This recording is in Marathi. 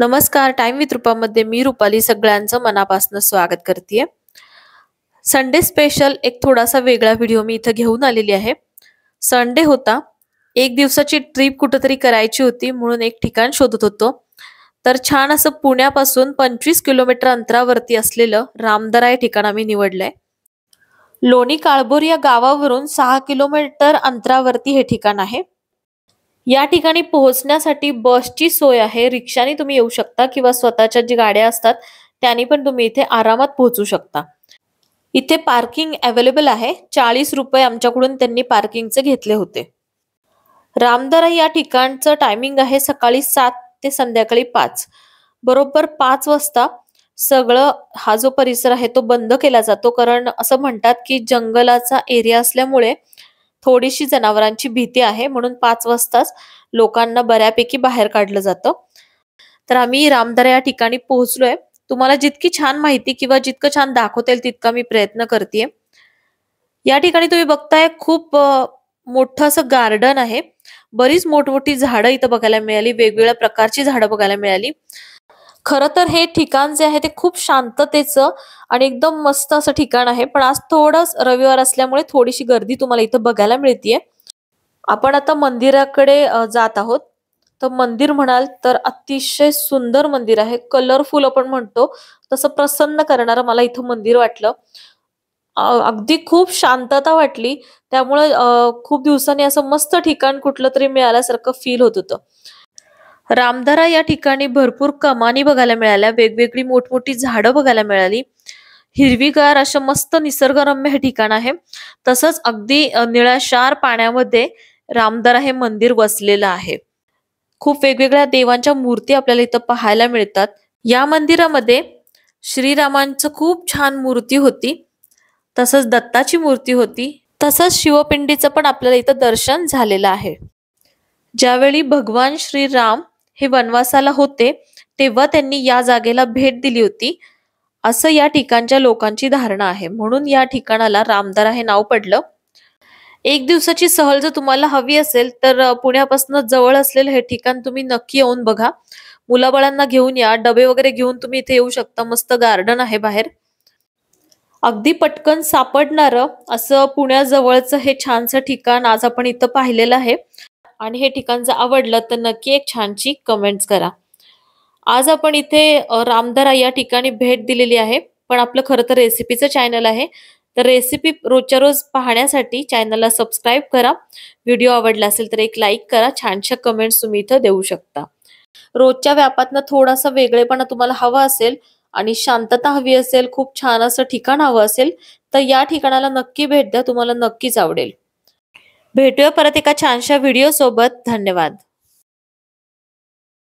नमस्कार टाइम विथ रूपामध्ये मी रुपाली सगळ्यांचं मनापासून स्वागत करते संडे स्पेशल एक थोडासा वेगळा व्हिडिओ मी इथं घेऊन आलेली आहे संडे होता एक दिवसाची ट्रिप कुठंतरी करायची होती म्हणून एक ठिकाण शोधत होतो तर छान असं पुण्यापासून पंचवीस किलोमीटर अंतरावरती असलेलं रामदरा हे ठिकाण आम्ही निवडलंय लोणी काळभोर या गावावरून सहा किलोमीटर अंतरावरती हे ठिकाण आहे या ठिकाणी पोहोचण्यासाठी बसची सोय आहे रिक्षाने तुम्ही येऊ शकता किंवा स्वतःच्या जी गाड्या असतात त्याने पण तुम्ही इथे आरामात पोहोचू शकता इथे पार्किंग अवेलेबल आहे चाळीस रुपये आमच्याकडून त्यांनी पार्किंगचे घेतले होते रामदरा या ठिकाणचं टायमिंग आहे सकाळी सात ते संध्याकाळी पाच बरोबर पाच वाजता सगळं हा जो परिसर आहे तो बंद केला जातो कारण असं म्हणतात की जंगलाचा एरिया असल्यामुळे थोडीशी जनावरांची भीती आहे म्हणून पाच वाजताच लोकांना बऱ्यापैकी बाहेर काढलं जातं तर आम्ही रामदरा या ठिकाणी पोहोचलोय तुम्हाला जितकी छान माहिती किंवा जितकं छान दाखवता येईल तितका मी प्रयत्न करते या ठिकाणी तुम्ही बघताय खूप मोठं असं गार्डन आहे बरीच मोठमोठी झाडं इथं बघायला मिळाली वेगवेगळ्या प्रकारची झाडं बघायला मिळाली खरं तर हे ठिकाण जे आहे ते खूप शांततेचं आणि एकदम मस्त असं ठिकाण आहे पण आज थोडंच रविवार असल्यामुळे थोडीशी गर्दी तुम्हाला इथं बघायला मिळतीये आपण आता मंदिराकडे जात आहोत तर मंदिर म्हणाल तर अतिशय सुंदर मंदिर आहे कलरफुल आपण म्हणतो तसं प्रसन्न करणारं मला इथं मंदिर वाटलं अगदी खूप शांतता वाटली त्यामुळे खूप दिवसांनी असं मस्त ठिकाण कुठलं तरी मिळाल्यासारखं फील होत होतं रामधरा या ठिकाणी भरपूर कमानी बघायला मिळाल्या वेगवेगळी मोठमोठी झाडं बघायला मिळाली हिरवीगार असं मस्त निसर्गरम्य हे ठिकाण आहे तसंच अगदी निळाशार पाण्यामध्ये रामधारा हे मंदिर वसलेलं आहे खूप वेगवेगळ्या देवांच्या मूर्ती आपल्याला इथं पाहायला मिळतात या मंदिरामध्ये श्रीरामांचं खूप छान मूर्ती होती तसंच दत्ताची मूर्ती होती तसंच शिवपिंडीचं पण आपल्याला इथं दर्शन झालेलं आहे ज्यावेळी भगवान श्रीराम हे वनवासाला होते तेव्हा त्यांनी या जागेला भेट दिली होती असं या ठिकाणच्या लोकांची धारणा आहे म्हणून या ठिकाणाला रामदारा हे नाव पडलं एक दिवसाची सहल जर तुम्हाला हवी असेल तर पुण्यापासून जवळ असलेलं हे ठिकाण तुम्ही नक्की येऊन बघा मुलाबाळांना घेऊन या डबे वगैरे घेऊन तुम्ही इथे येऊ शकता मस्त गार्डन आहे बाहेर अगदी पटकन सापडणार असं पुण्याजवळच हे छानसं ठिकाण आज आपण इथं पाहिलेलं आहे आणि हे ठिकाण जर आवडलं तर नक्की एक छानशी कमेंट्स करा आज आपण इथे रामदरा या ठिकाणी भेट दिलेली आहे पण आपलं खरं तर रेसिपीचं चॅनल आहे तर रेसिपी रोजच्या रोज पाहण्यासाठी चॅनलला सबस्क्राईब करा व्हिडिओ आवडला असेल तर एक लाईक करा छानशा कमेंट्स तुम्ही इथं देऊ शकता रोजच्या व्यापातनं थोडासा वेगळेपणा तुम्हाला हवा असेल आणि शांतता हवी असेल खूप छान असं ठिकाण हवं असेल तर या ठिकाणाला नक्की भेट द्या तुम्हाला नक्कीच आवडेल भेटूया परत एका छानशा व्हिडिओ सोबत धन्यवाद